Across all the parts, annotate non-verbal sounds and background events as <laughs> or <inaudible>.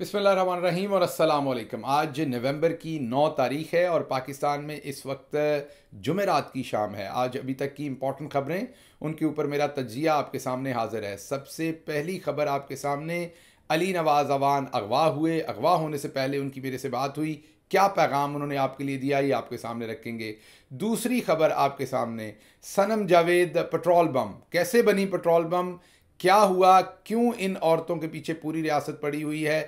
बिसमीम और असलकम आज नवंबर की नौ तारीख है और पाकिस्तान में इस वक्त जुमेरात की शाम है आज अभी तक की इम्पॉर्टेंट खबरें उनके ऊपर मेरा तजिया आपके सामने हाजिर है सबसे पहली खबर आपके सामने अली नवाज़ अवान अगवा हुए अगवा होने से पहले उनकी मेरे से बात हुई क्या पैगाम उन्होंने आपके लिए दिया ये आपके सामने रखेंगे दूसरी खबर आपके सामने सनम जावेद पेट्रोल बम कैसे बनी पेट्रोल बम क्या हुआ क्यों इन औरतों के पीछे पूरी रियासत पड़ी हुई है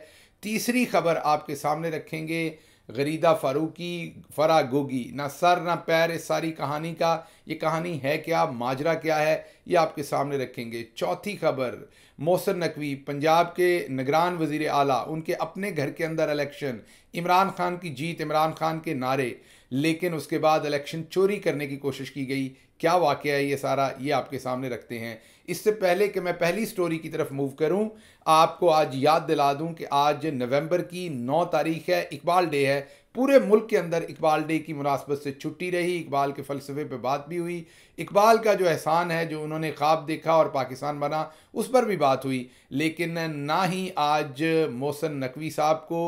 तीसरी खबर आपके सामने रखेंगे गरीदा फारूकी फरा गोगी ना सर ना पैर इस सारी कहानी का ये कहानी है क्या माजरा क्या है ये आपके सामने रखेंगे चौथी खबर मोहसन नकवी पंजाब के निगरान वजीर आला उनके अपने घर के अंदर इलेक्शन इमरान खान की जीत इमरान खान के नारे लेकिन उसके बाद इलेक्शन चोरी करने की कोशिश की गई क्या वाक़ है ये सारा ये आपके सामने रखते हैं इससे पहले कि मैं पहली स्टोरी की तरफ मूव करूं आपको आज याद दिला दूं कि आज नवंबर की नौ तारीख है इकबाल डे है पूरे मुल्क के अंदर इकबाल डे की मुनासबत से छुट्टी रही इकबाल के फ़लसफ़े पर बात भी हुई इकबाल का जो एहसान है जो उन्होंने ख्वाब देखा और पाकिस्तान बना उस पर भी बात हुई लेकिन ना ही आज मोहसन नकवी साहब को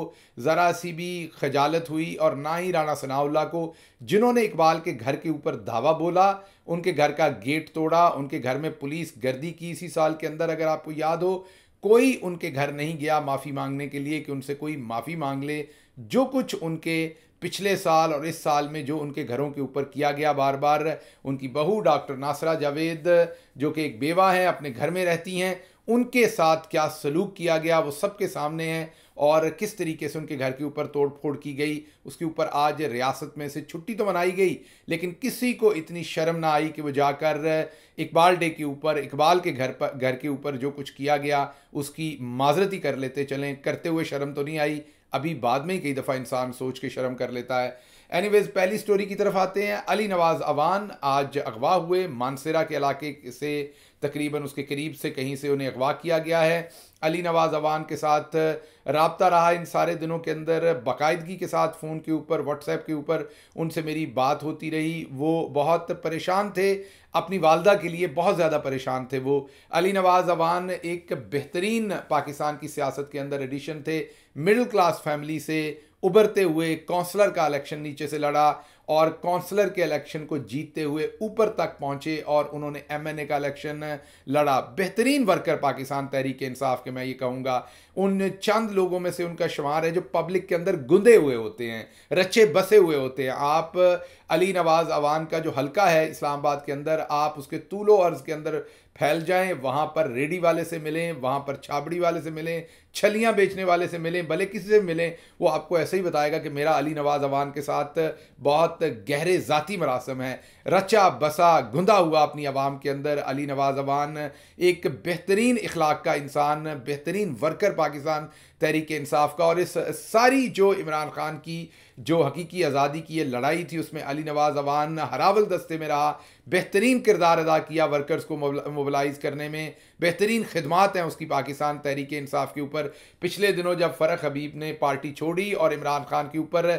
ज़रा सी भी खजालत हुई और ना ही राना सनाउल्ला को जिन्होंने इकबाल के घर के ऊपर धावा बोला उनके घर का गेट तोड़ा उनके घर में पुलिस गर्दी की इसी साल के अंदर अगर आपको याद हो कोई उनके घर नहीं गया माफ़ी मांगने के लिए कि उनसे कोई माफ़ी मांग ले जो कुछ उनके पिछले साल और इस साल में जो उनके घरों के ऊपर किया गया बार बार उनकी बहू डॉक्टर नासरा जावेद जो कि एक बेवा हैं अपने घर में रहती हैं उनके साथ क्या सलूक किया गया वो सबके सामने हैं और किस तरीके से उनके घर के ऊपर तोड़ फोड़ की गई उसके ऊपर आज रियासत में से छुट्टी तो मनाई गई लेकिन किसी को इतनी शर्म ना आई कि वो जाकर इकबाल डे के ऊपर इकबाल के घर पर घर के ऊपर जो कुछ किया गया उसकी माजरती कर लेते चलें करते हुए शर्म तो नहीं आई अभी बाद में कई दफ़ा इंसान सोच के शर्म कर लेता है एनीवेज पहली स्टोरी की तरफ आते हैं अली नवाज़ अवान आज अगवा हुए मानसेरा के इलाके से तकरीबन उसके करीब से कहीं से उन्हें अगवा किया गया है अली नवाज़ अवान के साथ रबता रहा इन सारे दिनों के अंदर बाकायदगी के साथ फ़ोन के ऊपर व्हाट्सएप के ऊपर उनसे मेरी बात होती रही वो बहुत परेशान थे अपनी वालदा के लिए बहुत ज़्यादा परेशान थे वो अली नवाज़ अवान एक बेहतरीन पाकिस्तान की सियासत के अंदर एडिशन थे मिडिल क्लास फैमिली से उभरते हुए कौंसलर का इलेक्शन नीचे से लड़ा और काउंसलर के इलेक्शन को जीतते हुए ऊपर तक पहुंचे और उन्होंने एमएनए का इलेक्शन लड़ा बेहतरीन वर्कर पाकिस्तान तहरीक इंसाफ के मैं ये कहूँगा उन चंद लोगों में से उनका शुमार है जो पब्लिक के अंदर गुंदे हुए होते हैं रचे बसे हुए होते हैं आप अली नवाज़ अवान का जो हल्का है इस्लामाबाद के अंदर आप उसके तूलो अर्ज़ के अंदर फैल जाएं वहाँ पर रेडी वाले से मिलें वहाँ पर छाबड़ी वाले से मिलें छलियाँ बेचने वाले से मिलें भले किसी से मिलें वो आपको ऐसे ही बताएगा कि मेरा अली नवाज अवान के साथ बहुत गहरे ज़ाती मरासम है रचा बसा गुंदा हुआ अपनी आवाम के अंदर अली नवाज अवान एक बेहतरीन इखलाक का इंसान बेहतरीन वर्कर पाकिस्तान तहरीक इंसाफ का और इस सारी जो इमरान खान की जो हकीकी आज़ादी की ये लड़ाई थी उसमें अली नवाज अवान हरावल दस्ते में रहा बेहतरीन किरदार अदा किया वर्कर्स को मोबलाइज़ करने में बेहतरीन खदमात हैं उसकी पाकिस्तान तहरीक इंसाफ के ऊपर ऊपर पिछले दिनों जब फ़रख हबीब ने पार्टी छोड़ी और इमरान खान के ऊपर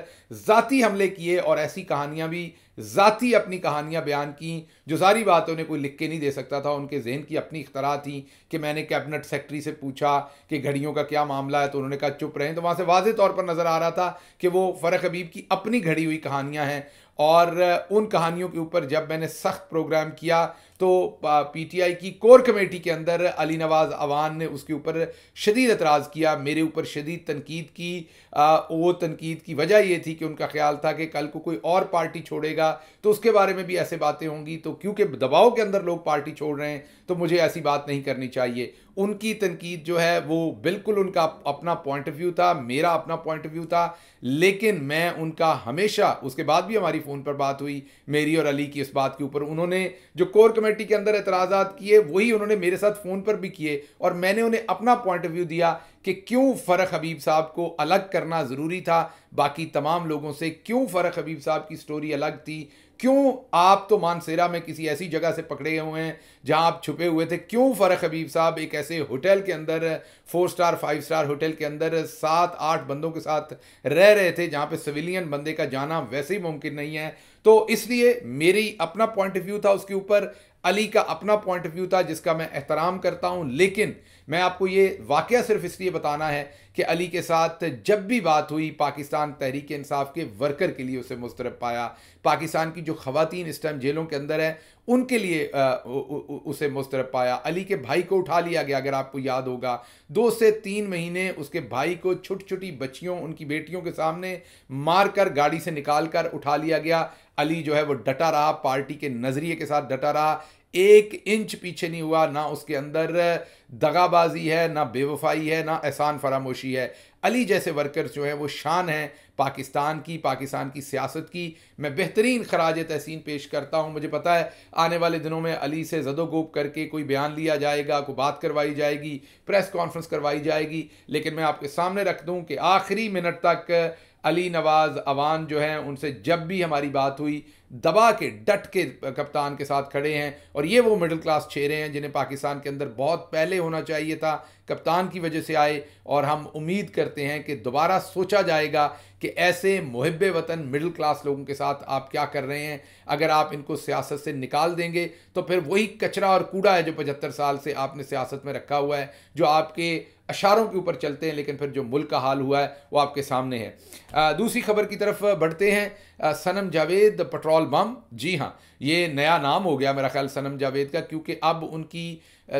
ज़ाती हमले किए और ऐसी कहानियां भी ज़ाती अपनी कहानियां बयान की जो सारी बात उन्हें कोई लिख के नहीं दे सकता था उनके जहन की अपनी इख्तरा थी कि मैंने कैबिनेट सेक्रेटरी से पूछा कि घड़ियों का क्या मामला है तो उन्होंने कहा चुप रहें तो वहाँ से वाज तौर पर नज़र आ रहा था कि वो फ़रख हबीब की अपनी घड़ी हुई कहानियाँ हैं और उन कहानियों के ऊपर जब मैंने सख्त प्रोग्राम किया तो पीटीआई की कोर कमेटी के अंदर अली नवाज अवान ने उसके ऊपर शदीद एतराज़ किया मेरे ऊपर शदीद तनकीद की आ, वो तनकीद की वजह ये थी कि उनका ख्याल था कि कल को कोई और पार्टी छोड़ेगा तो उसके बारे में भी ऐसे बातें होंगी तो क्योंकि दबाव के अंदर लोग पार्टी छोड़ रहे हैं तो मुझे ऐसी बात नहीं करनी चाहिए उनकी तनकीद जो है वो बिल्कुल उनका अपना पॉइंट ऑफ व्यू था मेरा अपना पॉइंट ऑफ व्यू था लेकिन मैं उनका हमेशा उसके बाद भी हमारी फ़ोन पर बात हुई मेरी और अली की इस बात के ऊपर उन्होंने जो कोर कमेटी के अंदर एतराज़ा किए वही उन्होंने मेरे साथ फ़ोन पर भी किए और मैंने उन्हें अपना पॉइंट ऑफ व्यू दिया कि क्यों फ़र्क हबीब साहब को अलग करना ज़रूरी था बाकी तमाम लोगों से क्यों फ़र्क हबीब साहब की स्टोरी अलग थी क्यों आप तो मानसेरा में किसी ऐसी जगह से पकड़े हुए हैं जहां आप छुपे हुए थे क्यों फ़रख हबीब साहब एक ऐसे होटल के अंदर four star five star hotel के अंदर सात आठ बंदों के साथ रह रहे थे जहां पे सिविलियन बंदे का जाना वैसे ही मुमकिन नहीं है तो इसलिए मेरी अपना पॉइंट ऑफ व्यू था उसके ऊपर अली का अपना पॉइंट ऑफ व्यू था जिसका मैं एहतराम करता हूं लेकिन मैं आपको ये वाक़ सिर्फ इसलिए बताना है कि अली के साथ जब भी बात हुई पाकिस्तान तहरीक इंसाफ के वर्कर के लिए उसे मुस्तरब पाया पाकिस्तान की जो खवतिन इस टाइम जेलों के अंदर है उनके लिए आ, उ, उ, उसे मुस्तरब पाया अली के भाई को उठा लिया गया अगर आपको याद होगा दो से तीन महीने उसके भाई को छोटी छोटी बच्चियों उनकी बेटियों के सामने मार कर गाड़ी से निकाल कर उठा लिया गया अली जो है वो डटा रहा पार्टी के नज़रिए के साथ डटा रहा एक इंच पीछे नहीं हुआ ना उसके अंदर दगाबाजी है ना बेवफाई है ना एहसान फरामोशी है अली जैसे वर्कर्स जो हैं वो शान हैं पाकिस्तान की पाकिस्तान की सियासत की मैं बेहतरीन खराज तहसीन पेश करता हूँ मुझे पता है आने वाले दिनों में अली से जदोगोप करके कोई बयान लिया जाएगा कोई बात करवाई जाएगी प्रेस कॉन्फ्रेंस करवाई जाएगी लेकिन मैं आपके सामने रख दूँ कि आखिरी मिनट तक अली नवाज़ अवान जो हैं उनसे जब भी हमारी बात हुई दबा के डट के कप्तान के साथ खड़े हैं और ये वो मिडिल क्लास चेहरे हैं जिन्हें पाकिस्तान के अंदर बहुत पहले होना चाहिए था कप्तान की वजह से आए और हम उम्मीद करते हैं कि दोबारा सोचा जाएगा कि ऐसे मुहब वतन मिडिल क्लास लोगों के साथ आप क्या कर रहे हैं अगर आप इनको सियासत से निकाल देंगे तो फिर वही कचरा और कूड़ा है जो पचहत्तर साल से आपने सियासत में रखा हुआ है जो आपके अशारों के ऊपर चलते हैं लेकिन फिर जो मुल्क का हाल हुआ है वो आपके सामने है दूसरी खबर की तरफ बढ़ते हैं सनम जावेद पेट्रोल बम जी हाँ ये नया नाम हो गया मेरा ख्याल सनम जावेद का क्योंकि अब उनकी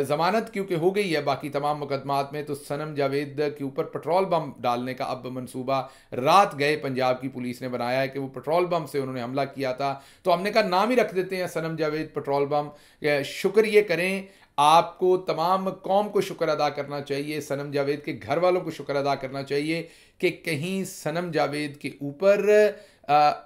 ज़मानत क्योंकि हो गई है बाकी तमाम मुकदमात में तो सनम जावेद के ऊपर पेट्रोल बम डालने का अब मंसूबा रात गए पंजाब की पुलिस ने बनाया है कि वो पेट्रोल बम से उन्होंने हमला किया था तो हमने कहा नाम ही रख देते हैं सनम जावेद पेट्रोल बम शुक्र ये करें आपको तमाम कौम को शुक्र अदा करना चाहिए सनम जावेद के घर वालों को शुक्र अदा करना चाहिए कि कहीं सनम जावेद के ऊपर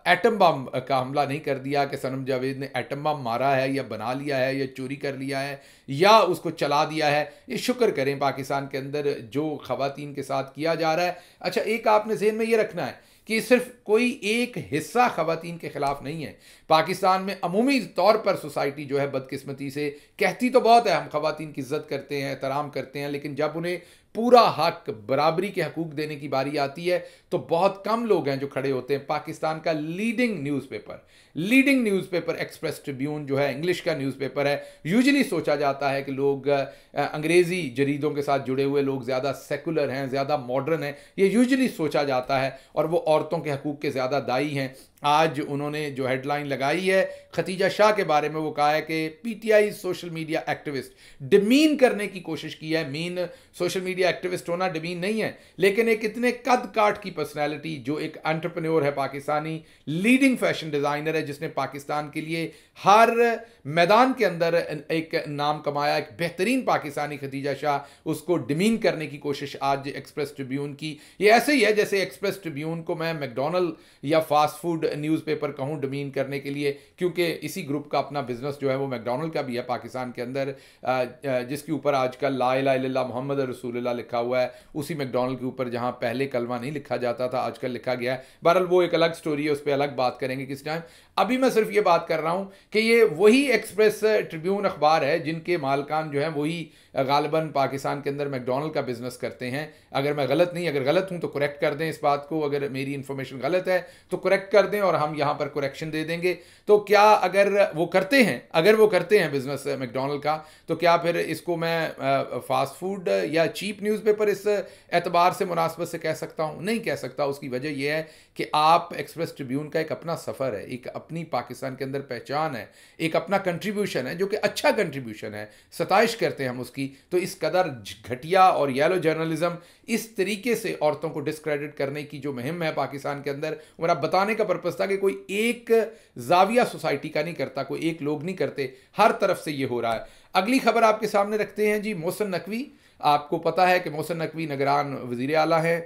एटम बम का हमला नहीं कर दिया कि सनम जावेद ने एटम बम मारा है या बना लिया है या चोरी कर लिया है या उसको चला दिया है ये शुक्र करें पाकिस्तान के अंदर जो ख़वातीन के साथ किया जा रहा है अच्छा एक आपने जहन में ये रखना है कि सिर्फ कोई एक हिस्सा खातन के ख़िलाफ़ नहीं है पाकिस्तान में अमूमी तौर पर सोसाइटी जो है बदकिस्मती से कहती तो बहुत है हम ख़वातीन की इज़्ज़त करते हैं एहतराम करते हैं लेकिन जब उन्हें पूरा हक बराबरी के हकूक देने की बारी आती है तो बहुत कम लोग हैं जो खड़े होते हैं पाकिस्तान का leading newspaper leading newspaper Express Tribune जो है इंग्लिश का न्यूज़पेपर है यूजली सोचा जाता है कि लोग अंग्रेज़ी जरीदों के साथ जुड़े हुए लोग ज़्यादा सेकुलर हैं ज़्यादा मॉडर्न हैं ये यूजली सोचा जाता है और वो औरतों के हकूक़ के ज़्यादा दाई हैं आज उन्होंने जो हेडलाइन लगाई है खतीजा शाह के बारे में वो कहा है कि PTI social media activist demean करने की कोशिश की है मीन सोशल मीडिया एक्टिविस्ट होना डिमीन नहीं है लेकिन एक इतने कद काट की पर्सनैलिटी जो एक एंटरप्रेन्योर है पाकिस्तानी लीडिंग फैशन डिज़ाइनर है जिसने पाकिस्तान के लिए हर मैदान के अंदर एक नाम कमाया एक बेहतरीन पाकिस्तानी खतीजा शाह उसको डिमीन करने की कोशिश आज एक्सप्रेस ट्रिब्यून की ये ऐसे ही है जैसे एक्सप्रेस ट्रिब्यून को मैं मैकडोनल्ड या फास्ट फूड न्यूज़पेपर कहूँ डमीन करने के लिए क्योंकि इसी ग्रुप का अपना बिजनेस जो है वो मैकडोनल्ड का भी है पाकिस्तान के अंदर जिसके ऊपर आजकल ला ला मोहम्मद रसूल लिखा हुआ है उसी मैकडोनल्ड के ऊपर जहाँ पहले कलमा नहीं लिखा जाता था आजकल लिखा गया है बहरहाल वो एक अलग स्टोरी है उस पर अलग बात करेंगे किस टाइम अभी मैं सिर्फ ये बात कर रहा हूँ कि ये वही एक्सप्रेस ट्रिब्यून अखबार है जिनके मालकान जो हैं वही गालबन पाकिस्तान के अंदर मैकडोनल्ड का बिज़नेस करते हैं अगर मैं गलत नहीं अगर गलत हूँ तो करेक्ट कर दें इस बात को अगर मेरी इन्फॉर्मेशन गलत है तो करेक्ट कर दें और हम यहाँ पर करेक्शन दे देंगे तो क्या अगर वो करते हैं अगर वो करते हैं बिज़नेस मैकडोनल्ड का तो क्या फिर इसको मैं फ़ास्ट फूड या चीप न्यूज़पेपर इस एतबार से मुनासबत से कह सकता हूँ नहीं कह सकता उसकी वजह यह है कि आप एक्सप्रेस ट्रिब्यून का एक अपना सफ़र है एक अपनी पाकिस्तान के अंदर पहचान है एक अपना कंट्रीब्यूशन है जो कि अच्छा कंट्रीब्यूशन है सताइश करते हैं हम उसकी तो इस कदर घटिया और येलो जर्नलिज्म इस तरीके से औरतों को डिस्क्रेडिट करने की जो मुहिम है पाकिस्तान के अंदर मेरा बताने का पर्पज़ था कि कोई एक जाविया सोसाइटी का नहीं करता कोई एक लोग नहीं करते हर तरफ से ये हो रहा है अगली खबर आपके सामने रखते हैं जी मोहसन नकवी आपको पता है कि मोहसन नकवी नगरान वजीर अला हैं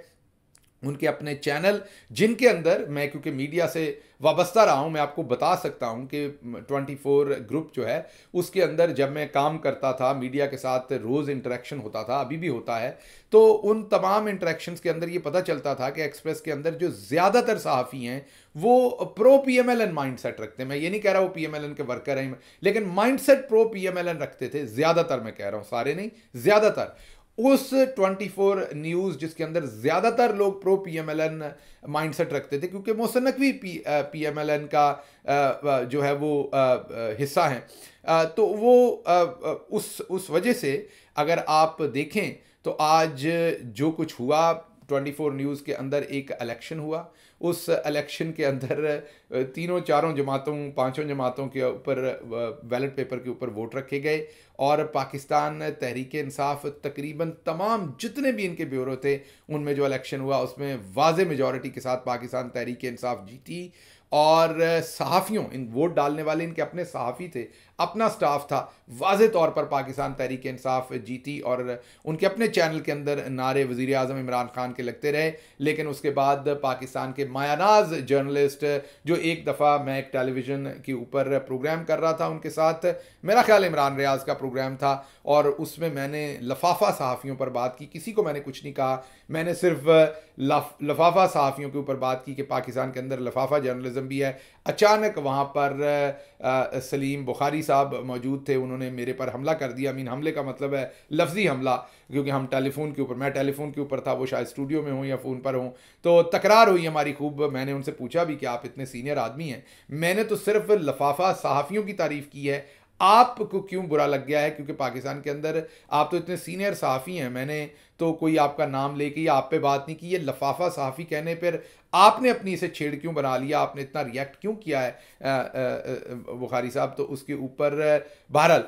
उनके अपने चैनल जिनके अंदर मैं क्योंकि मीडिया से वाबस्ता रहा हूँ मैं आपको बता सकता हूँ कि 24 ग्रुप जो है उसके अंदर जब मैं काम करता था मीडिया के साथ रोज़ इंटरेक्शन होता था अभी भी होता है तो उन तमाम इंटरेक्शंस के अंदर ये पता चलता था कि एक्सप्रेस के अंदर जो ज़्यादातर सहाफ़ी हैं वो pro P M L N mind set रखते हैं मैं ये नहीं कह रहा वो पी एम एल एन के वर्कर हैं लेकिन mind set pro P M L N रखते थे ज़्यादातर मैं कह रहा हूँ सारे नहीं ज़्यादातर उस 24 न्यूज़ जिसके अंदर ज़्यादातर लोग प्रो पीएमएलएन माइंडसेट रखते थे क्योंकि मोहसन नकवी पी पीएमएलएन का जो है वो हिस्सा हैं तो वो उस उस वजह से अगर आप देखें तो आज जो कुछ हुआ 24 न्यूज़ के अंदर एक इलेक्शन हुआ उस इलेक्शन के अंदर तीनों चारों जमातों पांचों जमातों के ऊपर बैलेट पेपर के ऊपर वोट रखे गए और पाकिस्तान तहरीक इंसाफ तकरीबन तमाम जितने भी इनके ब्यूरो थे उनमें जो इलेक्शन हुआ उसमें वाज मेजॉरिटी के साथ पाकिस्तान तहरीक इंसाफ जीती और सहाफ़ियों इन वोट डालने वाले इनके अपने सहाफ़ी थे अपना स्टाफ था वाज तौर पर पाकिस्तान तहरीक इंसाफ जीती और उनके अपने चैनल के अंदर नारे वज़ी अजम इमरान खान के लगते रहे लेकिन उसके बाद पाकिस्तान के मायानाज जर्नलिस्ट जो एक दफ़ा मैं एक टेलीविज़न के ऊपर प्रोग्राम कर रहा था उनके साथ मेरा ख्याल इमरान रियाज का प्रोग्राम था और उसमें मैंने लफाफा सहाफ़ियों पर बात की किसी को मैंने कुछ नहीं कहा मैंने सिर्फ लफ, लफाफा सहाफ़ियों के ऊपर बात की कि पाकिस्तान के अंदर लफाफा जर्नलिज्म भी है अचानक वहाँ पर आ, सलीम बुखारी साहब मौजूद थे उन्होंने मेरे पर हमला कर दिया मीन हमले का मतलब है लफ्ज़ी हमला क्योंकि हम टेलीफोन के ऊपर मैं टेलीफोन के ऊपर था वो शायद स्टूडियो में हों या फ़ोन पर हों तो तकरार हुई हमारी खूब मैंने उनसे पूछा भी कि आप इतने सीनियर आदमी हैं मैंने तो सिर्फ लफाफा सहाफ़ियों की तारीफ़ की है आपको क्यों बुरा लग गया है क्योंकि पाकिस्तान के अंदर आप तो इतने सीनियर सहाफ़ी हैं मैंने तो कोई आपका नाम लेके या आप पे बात नहीं की ये लफाफा सहाफ़ी कहने पर आपने अपनी इसे छेड़ क्यों बना लिया आपने इतना रिएक्ट क्यों किया है बुखारी साहब तो उसके ऊपर बहरहाल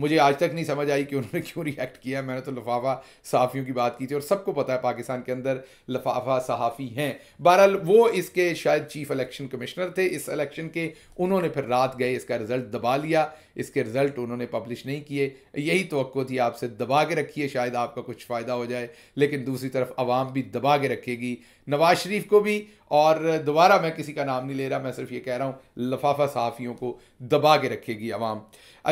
मुझे आज तक नहीं समझ आई कि उन्होंने <laughs> क्यों रिएक्ट किया मैंने तो लफाफा सहाफ़ियों की बात की थी और सबको पता है पाकिस्तान के अंदर लफाफा सहाफ़ी हैं बहरहाल वो इसके शायद चीफ इलेक्शन कमिश्नर थे इस इलेक्शन के उन्होंने फिर रात गए इसका रिज़ल्ट दबा लिया इसके रिज़ल्ट उन्होंने पब्लिश नहीं किए यही तो थी आपसे दबा के रखिए शायद आपका कुछ फ़ायदा हो जाए लेकिन दूसरी तरफ आवाम भी दबा के रखेगी नवाज शरीफ को भी और दोबारा मैं किसी का नाम नहीं ले रहा मैं सिर्फ ये कह रहा हूँ लफाफा सहाफ़ियों को दबा के रखेगी आवाम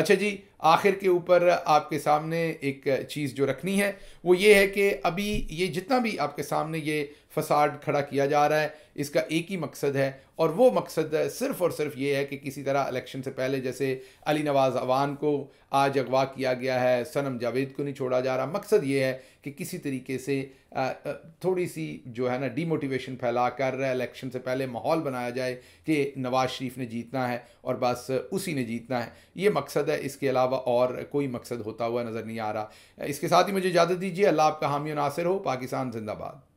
अच्छा जी आखिर के ऊपर आपके सामने एक चीज़ जो रखनी है वो ये है कि अभी ये जितना भी आपके सामने ये फसाद खड़ा किया जा रहा है इसका एक ही मकसद है और वो मकसद सिर्फ़ और सिर्फ ये है कि किसी तरह इलेक्शन से पहले जैसे अली नवाज़ अवान को आज अगवा किया गया है सनम जावेद को नहीं छोड़ा जा रहा मकसद ये है कि किसी तरीके से थोड़ी सी जो है ना डीमोटिवेशन फैला कर इलेक्शन से पहले माहौल बनाया जाए कि नवाज़ शरीफ ने जीतना है और बस उसी ने जीतना है ये मकसद है इसके अलावा और कोई मकसद होता हुआ नज़र नहीं आ रहा इसके साथ ही मुझे इजाज़त दीजिए अल्लाह आपका हामी नासिर हो पाकिस्तान जिंदाबाद